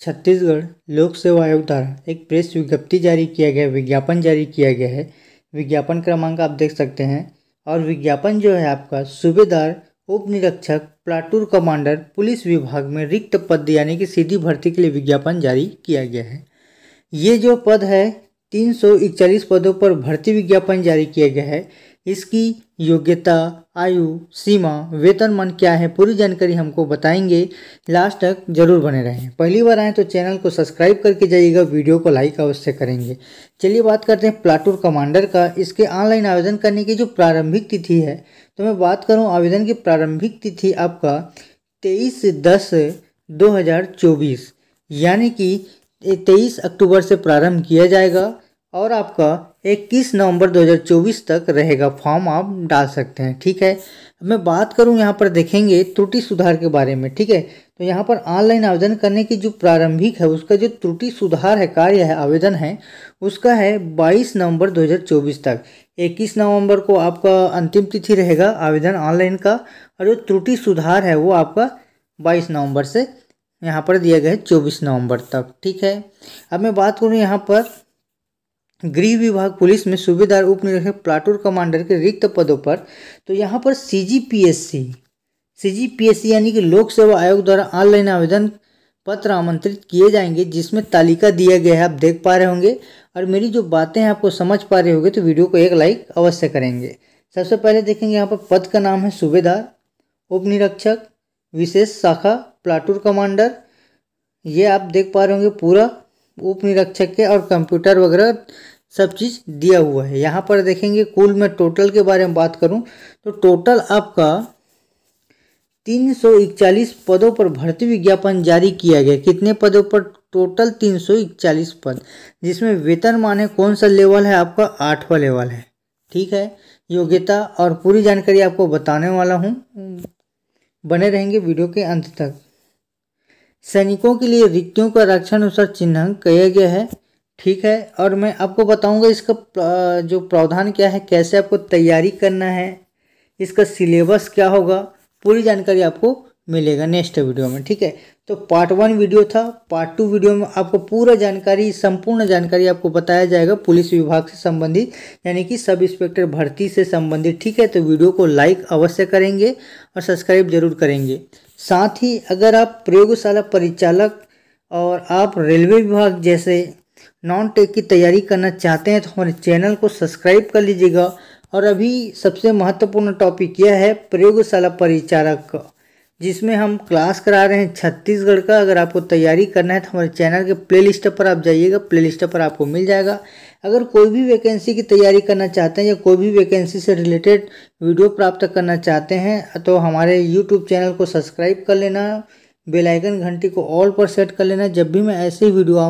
छत्तीसगढ़ लोक सेवा आयोग द्वारा एक प्रेस विज्ञप्ति जारी किया गया विज्ञापन जारी किया गया है विज्ञापन क्रमांक आप देख सकते हैं और विज्ञापन जो है आपका सूबेदार उप निरीक्षक प्लाटूर कमांडर पुलिस विभाग में रिक्त पद यानी कि सीधी भर्ती के लिए विज्ञापन जारी किया गया है ये जो पद है तीन पदों पर भर्ती विज्ञापन जारी किया गया है इसकी योग्यता आयु सीमा वेतनमान क्या है पूरी जानकारी हमको बताएंगे लास्ट तक जरूर बने रहें पहली बार आए तो चैनल को सब्सक्राइब करके जाइएगा वीडियो को लाइक अवश्य करेंगे चलिए बात करते हैं प्लाटून कमांडर का इसके ऑनलाइन आवेदन करने की जो प्रारंभिक तिथि है तो मैं बात करूँ आवेदन की प्रारंभिक तिथि आपका तेईस दस दो यानी कि तेईस अक्टूबर से प्रारंभ किया जाएगा और आपका इक्कीस नवंबर 2024 तक रहेगा फॉर्म आप डाल सकते हैं ठीक है अब मैं बात करूं यहाँ पर देखेंगे त्रुटि सुधार के बारे में ठीक है तो यहाँ पर ऑनलाइन आवेदन करने की जो प्रारंभिक है उसका जो त्रुटि सुधार है कार्य है आवेदन है उसका है 22 नवंबर 2024 तक 21 नवंबर को आपका अंतिम तिथि रहेगा आवेदन ऑनलाइन का और जो त्रुटि सुधार है वो आपका बाईस नवम्बर से यहाँ पर दिया गया है चौबीस नवम्बर तक ठीक है अब मैं बात करूँ यहाँ पर गृह विभाग पुलिस में सूबेदार उप निरीक्षक प्लाटून कमांडर के रिक्त पदों पर तो यहाँ पर C G P S C C G P S C यानी कि लोक सेवा आयोग द्वारा ऑनलाइन आवेदन पत्र आमंत्रित किए जाएंगे जिसमें तालिका दिया गया है आप देख पा रहे होंगे और मेरी जो बातें हैं आपको समझ पा रहे होंगे तो वीडियो को एक लाइक अवश्य करेंगे सबसे पहले देखेंगे यहाँ पर पद का नाम है सूबेदार उप निरीक्षक विशेष शाखा प्लाटून कमांडर ये आप देख पा रहे होंगे पूरा उप निरीक्षक के और कंप्यूटर वगैरह सब चीज़ दिया हुआ है यहाँ पर देखेंगे कुल में टोटल के बारे में बात करूँ तो टोटल आपका तीन सौ इकचालीस पदों पर भर्ती विज्ञापन जारी किया गया कितने पदों पर टोटल तीन सौ इकचालीस पद जिसमें वेतन माने कौन सा लेवल है आपका आठवां लेवल है ठीक है योग्यता और पूरी जानकारी आपको बताने वाला हूँ बने रहेंगे वीडियो के अंत तक सैनिकों के लिए रिक्तियों का अनुसार चिन्ह किया गया है ठीक है और मैं आपको बताऊंगा इसका जो प्रावधान क्या है कैसे आपको तैयारी करना है इसका सिलेबस क्या होगा पूरी जानकारी आपको मिलेगा नेक्स्ट वीडियो में ठीक है तो पार्ट वन वीडियो था पार्ट टू वीडियो में आपको पूरा जानकारी संपूर्ण जानकारी आपको बताया जाएगा पुलिस विभाग से संबंधित यानी कि सब इंस्पेक्टर भर्ती से संबंधित ठीक है तो वीडियो को लाइक अवश्य करेंगे और सब्सक्राइब जरूर करेंगे साथ ही अगर आप प्रयोगशाला परिचालक और आप रेलवे विभाग जैसे नॉन टेक की तैयारी करना चाहते हैं तो हमारे चैनल को सब्सक्राइब कर लीजिएगा और अभी सबसे महत्वपूर्ण टॉपिक यह है प्रयोगशाला परिचालक जिसमें हम क्लास करा रहे हैं छत्तीसगढ़ का अगर आपको तैयारी करना है तो हमारे चैनल के प्लेलिस्ट पर आप जाइएगा प्लेलिस्ट पर आपको मिल जाएगा अगर कोई भी वैकेंसी की तैयारी करना चाहते हैं या कोई भी वैकेंसी से रिलेटेड वीडियो प्राप्त करना चाहते हैं तो हमारे यूट्यूब चैनल को सब्सक्राइब कर लेना बेलाइकन घंटी को ऑल पर सेट कर लेना जब भी मैं ऐसे वीडियो